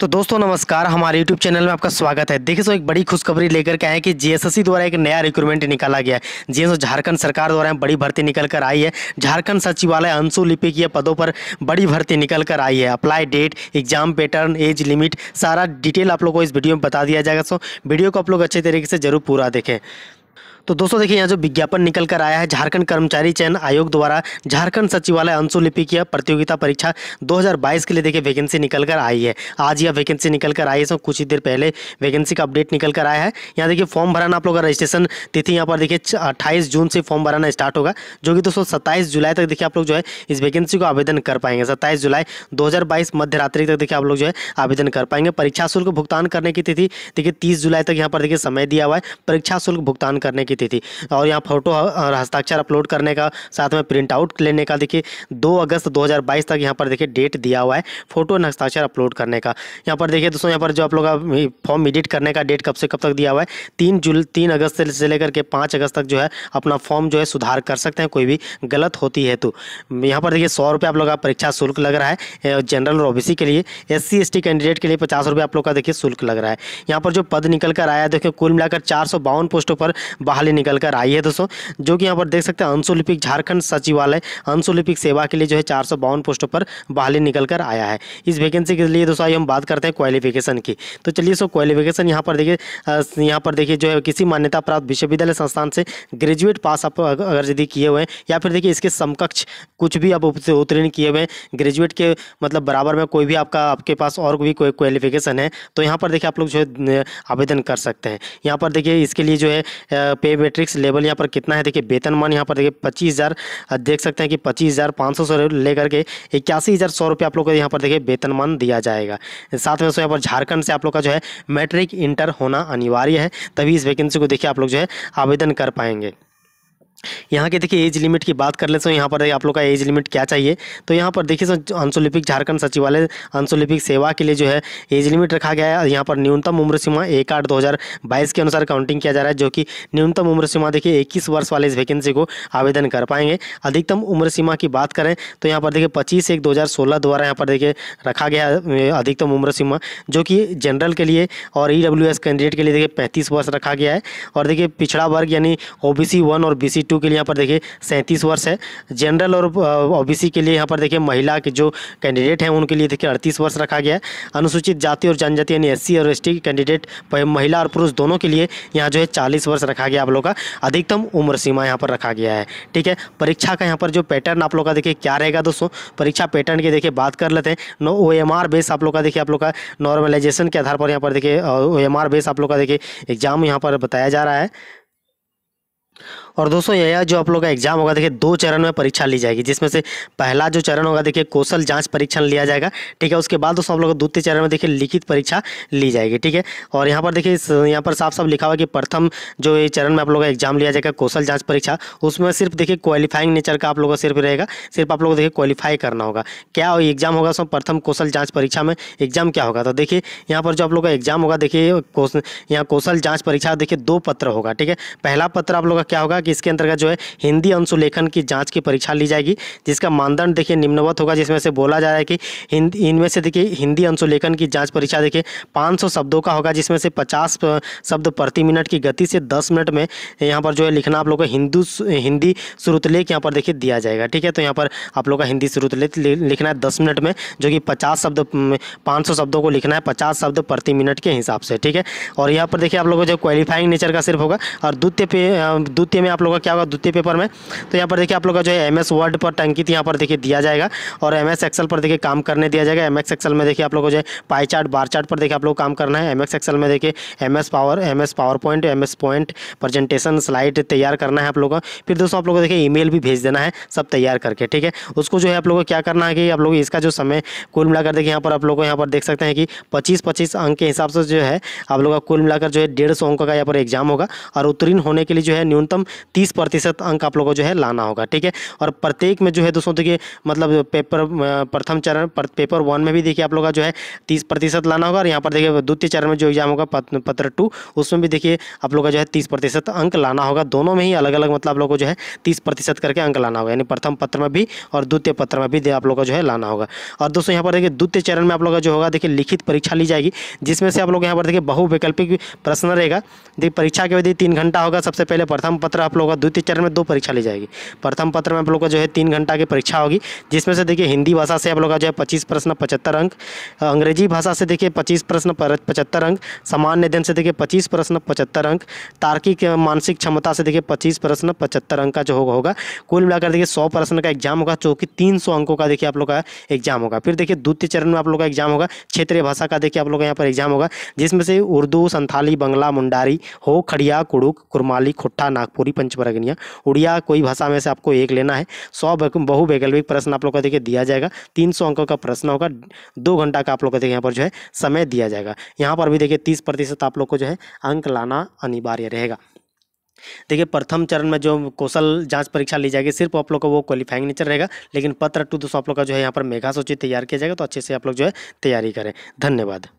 तो दोस्तों नमस्कार हमारे YouTube चैनल में आपका स्वागत है देखिए सो एक बड़ी खुशखबरी लेकर के आए कि जीएसएससी द्वारा एक नया रिक्रूटमेंट निकाला गया है जी झारखंड सरकार द्वारा बड़ी भर्ती निकल कर आई है झारखंड सचिवालय अंशु ये पदों पर बड़ी भर्ती निकल कर आई है apply date exam pattern age limit सारा डिटेल आप लोग को इस वीडियो में बता दिया जाएगा सो वीडियो को आप लोग अच्छे तरीके से जरूर पूरा देखें तो दोस्तों देखिए यहाँ जो विज्ञापन निकल कर आया है झारखंड कर्मचारी चयन आयोग द्वारा झारखंड सचिवालय अंशुलिपिकीय प्रतियोगिता परीक्षा 2022 के लिए देखिए वैकेंसी निकल कर आई है आज यह वैकेंसी निकल कर आई है इसमें कुछ ही देर पहले वैकेंसी का अपडेट निकल कर आया है यहाँ देखिए फॉर्म भराना आप लोग का रजिस्ट्रेशन तिथि यहाँ पर देखिए अट्ठाईस जून से फॉर्म भराना स्टार्ट होगा जो कि दोस्तों सत्ताईस जुलाई तक देखिए आप लोग जो है इस वैकेंसी को आवेदन कर पाएंगे सत्ताईस जुलाई दो मध्य रात्रि तक देखिए आप लोग जो है आवेदन कर पाएंगे परीक्षा शुल्क भुगतान करने की तिथि देखिए तीस जुलाई तक यहाँ पर देखिए समय दिया हुआ है परीक्षा शुल्क भुगतान करने की जीती थी और यहाँ फोटो और हस्ताक्षर अपलोड करने का साथ में प्रिंट आउट लेने का देखिए दो अगस्त 2022 तक यहाँ पर देखिए डेट दिया हुआ है फोटो एंड हस्ताक्षर अपलोड करने का यहाँ पर देखिए दोस्तों यहाँ पर जो आप लोग फॉर्म एडिट करने का डेट कब से कब तक दिया हुआ है तीन जुल तीन अगस्त से लेकर के पाँच अगस्त तक जो है अपना फॉर्म जो है सुधार कर सकते हैं कोई भी गलत होती है तो यहाँ पर देखिए सौ रुपये आप लोग का परीक्षा शुल्क लग रहा है जनरल और ओबीसी के लिए एस सी कैंडिडेट के लिए पचास रुपये आप लोग का देखिए शुल्क लग रहा है यहाँ पर जो पद निकल कर आया देखिए कुल मिलाकर चार पोस्टों पर बाहर बहाली निकल कर आई है दोस्तों जो कि यहाँ पर देख सकते हैं अंशोलिपिक झारखंड सचिवालय अंशोलिपिक सेवा के लिए जो है चार पोस्टों पर बहाली निकल कर आया है इस वैकेंसी के लिए दोस्तों आइए हम बात करते हैं क्वालिफिकेशन की तो चलिए सो क्वालिफिकेशन यहाँ पर देखिए यहाँ पर देखिए जो है किसी मान्यता प्राप्त विश्वविद्यालय संस्थान से ग्रेजुएट पास आप अगर यदि किए हुए हैं या फिर देखिए इसके समकक्ष कुछ भी आप उत्तीर्ण किए हुए हैं ग्रेजुएट के मतलब बराबर में कोई भी आपका आपके पास और भी कोई क्वालिफिकेशन है तो यहाँ पर देखिए आप लोग जो है आवेदन कर सकते हैं यहाँ पर देखिए इसके लिए जो है पे मेट्रिक्स लेवल यहाँ पर कितना है देखिए वेतनमान यहाँ पर देखिए पच्चीस हज़ार देख सकते हैं कि पच्चीस हज़ार पाँच सौ सौ लेकर के इक्यासी हज़ार सौ रुपये आप लोग को यहाँ पर देखिए वेतनमान दिया जाएगा साथ में यहाँ पर झारखंड से आप लोग का जो है मैट्रिक इंटर होना अनिवार्य है तभी इस वैकेंसी को देखिए आप लोग जो है आवेदन कर पाएंगे यहाँ के देखिए एज लिमिट की बात कर ले सो यहाँ पर आप लोग का एज लिमिट क्या चाहिए तो यहाँ पर देखिए सर आंसोलिपिक झारखंड सचिवालय आंसोलिपिक सेवा के लिए जो है एज लिमिट रखा गया है यहाँ पर न्यूनतम उम्र सीमा एक आठ दो हज़ार बाईस के अनुसार काउंटिंग किया जा रहा है जो कि न्यूनतम उम्र सीमा देखिए इक्कीस वर्ष वाले इस वैकेंसी को आवेदन कर पाएंगे अधिकतम उम्र सीमा की बात करें तो यहाँ पर देखिए पच्चीस एक दो द्वारा यहाँ पर देखिए रखा गया अधिकतम उम्र सीमा जो कि जनरल के लिए और ई e कैंडिडेट के लिए देखिए पैंतीस वर्ष रखा गया है और देखिए पिछड़ा वर्ग यानी ओ बी और बी टू के लिए यहाँ पर देखिए सैंतीस वर्ष है जनरल और ओबीसी के लिए यहाँ पर देखिए महिला के जो कैंडिडेट हैं उनके लिए देखिए अड़तीस वर्ष रखा गया है अनुसूचित जाति और जनजाति यानी एस और एस कैंडिडेट महिला और पुरुष दोनों के लिए यहाँ जो है चालीस वर्ष रखा गया आप लोग का अधिकतम उम्र सीमा यहाँ पर रखा गया है ठीक है परीक्षा का यहाँ पर जो पैटर्न आप लोग का देखिए क्या रहेगा दोस्तों परीक्षा पैटर्न की देखिए बात कर लेते हैं no O M R base आप लोग का देखिए आप लोग का नॉर्मलाइजेशन के आधार पर यहाँ पर देखिए ओ एम आर बेस आप लोग का देखिए एग्जाम यहाँ पर बताया जा रहा है और दोस्तों यह जो आप लोग का एग्जाम होगा देखिए दो चरण में परीक्षा ली जाएगी जिसमें से पहला जो चरण होगा देखिए कौशल जांच परीक्षण लिया जाएगा ठीक है उसके बाद दोस्तों आप लोग द्वितीय चरण में देखिए लिखित परीक्षा ली जाएगी ठीक है और यहाँ पर देखिए यहाँ पर साफ साफ लिखा हुआ कि प्रथम जो ये चरण में आप लोग का एग्जाम लिया जाएगा कौशल जाँच परीक्षा उसमें सिर्फ देखिए क्वालिफाइंग नेचर का आप लोग का सिर्फ रहेगा सिर्फ आप लोग देखिए क्वालिफाई करना होगा क्या एग्जाम होगा सो प्रथम कौशल जाँच परीक्षा में एग्जाम क्या होगा तो देखिए यहाँ पर जो आप लोग का एग्जाम होगा देखिए यहाँ कौशल जाँच परीक्षा देखिए दो पत्र होगा ठीक है पहला पत्र आप लोग का क्या होगा कि इसके अंतर्गत जो है हिंदी अंशुलेखन की जाँच की परीक्षा ली जाएगी जिसका मानदंड देखिए निम्नवत होगा जिसमें से बोला जा रहा है कि हिंदी इनमें से देखिए हिंदी अंशुलेखन की जाँच परीक्षा देखिए पाँच शब्दों का होगा जिसमें से पचास शब्द प्रति मिनट की गति से दस मिनट में यहाँ पर जो है लिखना आप लोग को हिंदू हिंदी श्रुतलेख यहाँ पर देखिए दिया जाएगा ठीक है तो यहाँ पर आप लोग का हिंदी श्रुतलेख लिखना है दस मिनट में जो कि पचास शब्द पाँच शब्दों को लिखना है पचास शब्द प्रति मिनट के हिसाब से ठीक है और यहाँ पर देखिए आप लोगों को जो क्वालिफाइंग नेचर का सिर्फ होगा और द्वितीय पे द्वितीय में आप लोगों का क्या होगा द्वितीय पेपर में तो यहाँ पर देखिए आप लोग का जो है एम वर्ड पर टंकित यहाँ पर देखिए दिया जाएगा और एम एक्सल पर देखिए काम करने दिया जाएगा एम एक्सल में देखिए आप लोग को जो है पाई चार्ट बार चार्ट पर देखिए आप लोग काम करना है एम एक्सल में देखिए M power M PowerPoint M point presentation slide तैयार करना है आप लोगों का फिर दोस्तों आप लोगों को देखिए मेल भी भेज देना है सब तैयार करके ठीक है उसको जो है आप लोगों को क्या करना है कि आप लोग इसका जो समय कुल मिलाकर देखिए यहाँ पर आप लोगों को यहाँ पर देख सकते हैं कि पच्चीस पच्चीस अंक के हिसाब से जो है आप लोगों का कुल मिलाकर जो है डेढ़ सौ अंक का यहाँ पर एग्जाम होगा और उत्तीर्ण होने के लिए जो है न्यून न्यूनतम तीस प्रतिशत अंक आप लोगों को जो है लाना होगा ठीक है और प्रत्येक में जो है दोस्तों देखिए मतलब पेपर प्रथम चरण पेपर वन में भी देखिए आप लोग का जो है तीस प्रतिशत लाना होगा और यहाँ पर देखिए द्वितीय चरण में जो एग्जाम होगा पत्र टू उसमें भी देखिए आप लोग का जो है तीस प्रतिशत अंक लाना होगा दोनों में ही अलग अलग मतलब आप लोग को जो है तीस प्रतिशत करके अंक लाना होगा यानी प्रथम पत्र में भी और द्वितीय पत्र में भी आप लोग का जो है लाना होगा और दोस्तों यहाँ पर देखिए द्वितीय चरण में आप लोग का जो होगा देखिए लिखित परीक्षा ली जाएगी जिसमें से आप लोग यहाँ पर देखिए बहुवैकल्पिक प्रश्न रहेगा देखिए परीक्षा के अवधि तीन घंटा होगा सबसे पहले प्रथम पत्र आप लोगों का द्वितीय चरण में दो परीक्षा ली जाएगी प्रथम पत्र में आप लोगों का जो है तीन घंटा की परीक्षा होगी जिसमें से देखिए हिंदी भाषा से आप लोगों का जो है पच्चीस प्रश्न पचहत्तर अंक अंग्रेजी भाषा से देखिए पच्चीस प्रश्न पचहत्तर अंक सामान्य अध्ययन से देखिए पच्चीस प्रश्न पचहत्तर अंक तार्किक मानसिक क्षमता से देखिए पच्चीस प्रश्न पचहत्तर अंक का जो होगा होगा कुल मिलाकर देखिए सौ प्रश्न का एग्जाम होगा जो कि तीन सौ अंकों का देखिए आप लोग का एग्जाम होगा फिर देखिए द्वितीय चरण में आप लोग का एग्जाम होगा क्षेत्रीय भाषा का देखिए आप लोग का यहाँ पर एग्जाम होगा जिसमें से उर्दू संथाली बंगला मुंडारी हो खड़िया कुड़ुक कुरमाली खुट्टा नाग नागपुरी पंचपरगनिया उड़िया कोई भाषा में से आपको एक लेना है सौ बहुवैकल्पिक प्रश्न आप लोग का देखिए दिया जाएगा तीन सौ अंकों का प्रश्न होगा दो घंटा का आप लोग का देखिए यहाँ पर जो है समय दिया जाएगा यहाँ पर भी देखिए तीस प्रतिशत आप लोग को जो है अंक लाना अनिवार्य रहेगा देखिए प्रथम चरण में जो कौशल जांच परीक्षा ली जाएगी सिर्फ आप लोग का वो क्वालिफाइंग नेचर रहेगा लेकिन पत्र टू दोस्तों आप लोग का जो है यहाँ पर मेघा सूची तैयार किया जाएगा तो अच्छे से आप लोग जो है तैयारी करें धन्यवाद